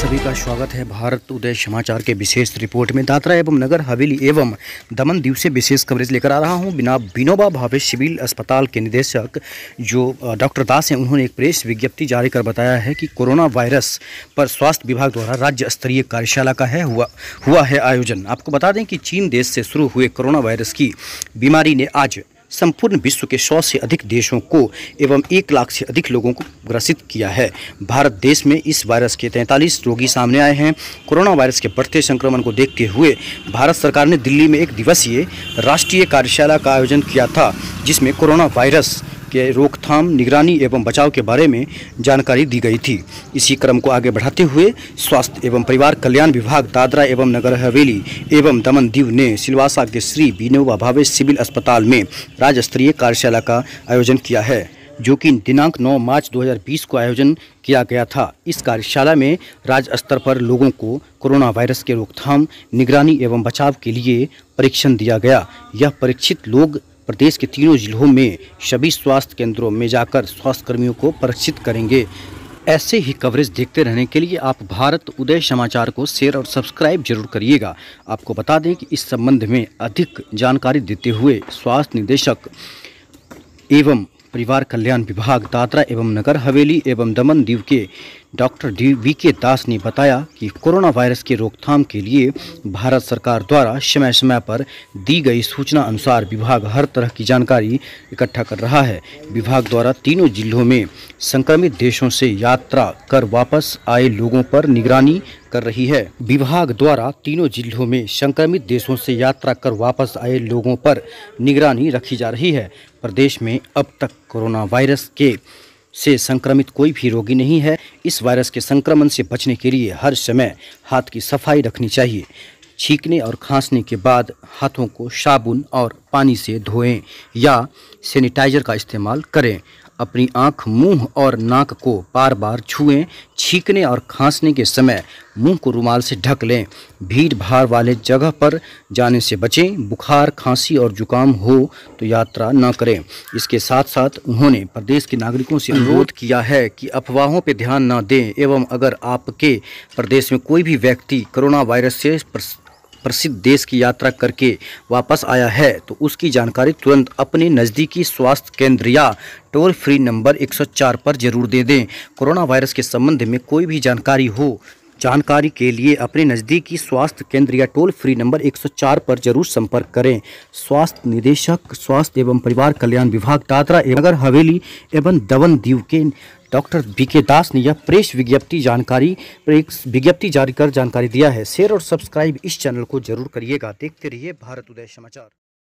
सभी का स्वागत है भारत उदय समाचार के विशेष रिपोर्ट में दात्रा एवं नगर हवेली एवं दमन दीव से विशेष कवरेज लेकर आ रहा हूं बिना विनोबा भावे सिविल अस्पताल के निदेशक जो डॉक्टर दास हैं उन्होंने एक प्रेस विज्ञप्ति जारी कर बताया है कि कोरोना वायरस पर स्वास्थ्य विभाग द्वारा राज्य स्तरीय कार्यशाला का है हुआ हुआ है आयोजन आपको बता दें कि चीन देश से शुरू हुए कोरोना वायरस की बीमारी ने आज संपूर्ण विश्व के सौ से अधिक देशों को एवं एक लाख से अधिक लोगों को ग्रसित किया है भारत देश में इस वायरस के तैंतालीस रोगी सामने आए हैं कोरोना वायरस के बढ़ते संक्रमण को देखते हुए भारत सरकार ने दिल्ली में एक दिवसीय राष्ट्रीय कार्यशाला का आयोजन किया था जिसमें कोरोना वायरस के रोकथाम निगरानी एवं बचाव के बारे में जानकारी दी गई थी इसी क्रम को आगे बढ़ाते हुए स्वास्थ्य एवं परिवार कल्याण विभाग दादरा एवं नगर हवेली एवं दमन दीव ने सिलवासा के श्री विनोबा भावे सिविल अस्पताल में राज्य स्तरीय कार्यशाला का आयोजन किया है जो कि दिनांक 9 मार्च 2020 को आयोजन किया गया था इस कार्यशाला में राज्य स्तर पर लोगों को कोरोना वायरस के रोकथाम निगरानी एवं बचाव के लिए परीक्षण दिया गया यह परीक्षित लोग प्रदेश के तीनों जिलों में सभी स्वास्थ्य केंद्रों में जाकर स्वास्थ्य कर्मियों को परीक्षित करेंगे ऐसे ही कवरेज देखते रहने के लिए आप भारत उदय समाचार को शेयर और सब्सक्राइब जरूर करिएगा आपको बता दें कि इस संबंध में अधिक जानकारी देते हुए स्वास्थ्य निदेशक एवं परिवार कल्याण विभाग दादरा एवं नगर हवेली एवं दमन दीव के डॉक्टर डी वी के दास ने बताया कि कोरोना वायरस के रोकथाम के लिए भारत सरकार द्वारा समय समय पर दी गई सूचना अनुसार विभाग हर तरह की जानकारी इकट्ठा कर रहा है विभाग द्वारा तीनों जिलों में संक्रमित देशों से यात्रा कर वापस आए लोगों पर निगरानी कर रही है विभाग द्वारा तीनों जिलों में संक्रमित देशों से यात्रा कर वापस आए लोगों पर निगरानी रखी जा रही है प्रदेश में अब तक कोरोना वायरस के से संक्रमित कोई भी रोगी नहीं है इस वायरस के संक्रमण से बचने के लिए हर समय हाथ की सफाई रखनी चाहिए छींकने और खांसने के बाद हाथों को साबुन और पानी से धोएं या सैनिटाइजर का इस्तेमाल करें अपनी आंख मुंह और नाक को बार बार छुएं छींकने और खांसने के समय मुंह को रुमाल से ढक लें भीड़ भाड़ वाले जगह पर जाने से बचें बुखार खांसी और जुकाम हो तो यात्रा न करें इसके साथ साथ उन्होंने प्रदेश के नागरिकों से हम्म। अनुरोध किया है कि अफवाहों पर ध्यान न दें एवं अगर आपके प्रदेश में कोई भी व्यक्ति कोरोना वायरस से प्रसिद्ध देश की यात्रा करके वापस आया है तो उसकी जानकारी तुरंत अपने नज़दीकी स्वास्थ्य केंद्र या टोल फ्री नंबर 104 पर जरूर दे दें कोरोना वायरस के संबंध में कोई भी जानकारी हो जानकारी के लिए अपने नज़दीकी स्वास्थ्य केंद्र या टोल फ्री नंबर 104 पर जरूर संपर्क करें स्वास्थ्य निदेशक स्वास्थ्य एवं परिवार कल्याण विभाग दादरा नगर हवेली एवं दवन दीव के डॉक्टर बीके दास ने यह प्रेस विज्ञप्ति जानकारी प्रेस विज्ञप्ति जारी कर जानकारी दिया है शेयर और सब्सक्राइब इस चैनल को जरूर करिएगा देखते रहिए भारत उदय समाचार